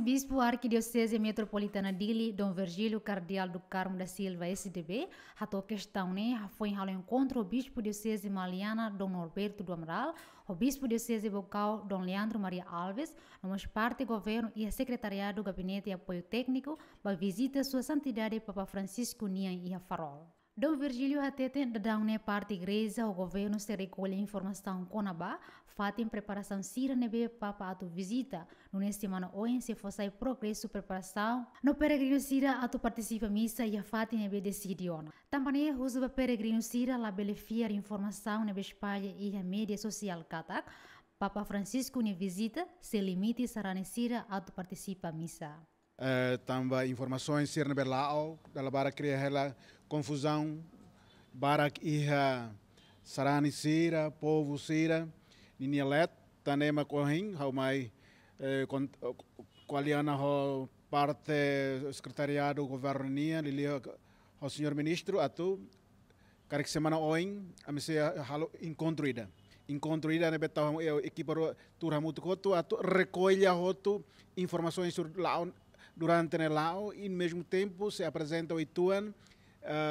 arcebispo arquidiocese metropolitana Dili, Dom Virgílio Cardeal do Carmo da Silva, SDB, ratou questão, né? Foi ao encontro o bispo diocese maliana, Dom Norberto do Amaral, o bispo diocese bocal, Dom Leandro Maria Alves, nós parte governo e a secretariado do gabinete de apoio técnico, para visita sua santidade Papa Francisco Nian e a Farol. Dom Virgílio até tenta dar uma é parte igreja o governo se recolhe informação conaba, fato em preparação sira nebe papa a ato visita, no semana oen se fosse progresso preparação, no peregrino sira a ato participa missa e a fato nebe decidion. Também usa peregrino sira la belefiar informação nebe espalha e a mídia social katak, Papa Francisco ne visita, se limite a ato participa missa. Eh, tamba informações cirne belao dala bara cria hela confusão bara iha sarani sira povo sira Ninielet, tanema kohin how mai eh, qualiana ho parte secretariado governia lili ao senhor ministro atu cara que semana oin a me se halo encontrida encontrida ne betau eh, equipa turhamutu a tu recolha hotu informações sobre lá durante Nelao e, ao mesmo tempo, se apresenta o Ituan, uh,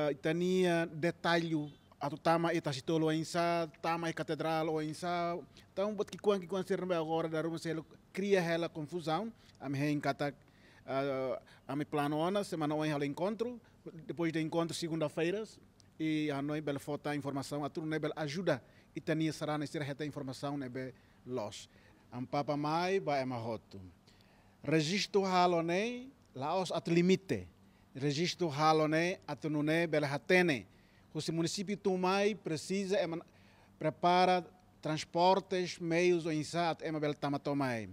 eh, tania detalhe a tama ita sitolo ainsa tama e catedral ou ainsa então o que quando se quan agora da ruma se cria ela confusão a minha eh, em cata a me plano ona semana ou ela encontro depois do encontro segunda-feira e a noi bel a informação a turno né, bel ajuda e tania será nesse reta informação nebe né, los am papa mai ba emahotum registro halone laos at limite registro halone atunune belhatene o município Tumai precisa prepara transportes meios ou insat ema bel tamatomai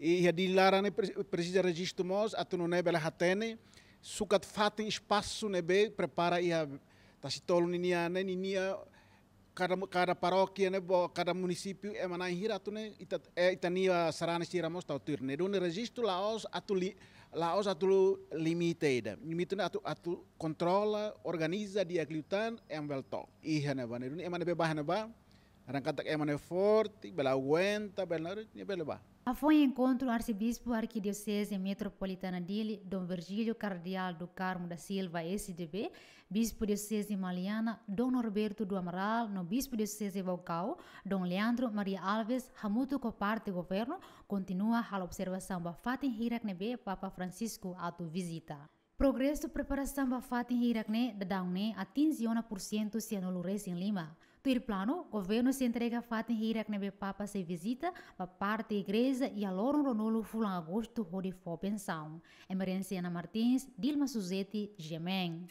e a de larane precisa registro mos atunune belhatene sukat fatin espaço nebe prepara ia tasitolo ninia ninia cada paroki paróquia né cada município é mana hira tu né ita e é itania e sarana sira mosta tu ne do registro laos atu li, laos atu limite ida limite atu atu kontrola organiza dia kliutan envelto um i hene ba ne do é e mana be ba hana ba arangkata é mana forte bela wenta bela ne bela ba A Foi encontro arcebispo arquidiocese metropolitana dele, Dom Virgílio Cardeal do Carmo da Silva, SDB, bispo diocese maliana, Dom Norberto do Amaral, no bispo diocese Balcau, Dom Leandro Maria Alves, Hamuto do Governo, continua a observação da Bafatin Hiraknebe, Papa Francisco, a visita. Progresso preparação Bafatin Hiracne, da Daune, atinge 1% se anulures em Lima. Per plano, governo se entrega a fato em hira papa se visita, para parte igreja e a aloro ronolo fulan agosto rode for pensão. Emerência Ana Martins, Dilma Suzete, Gemeng.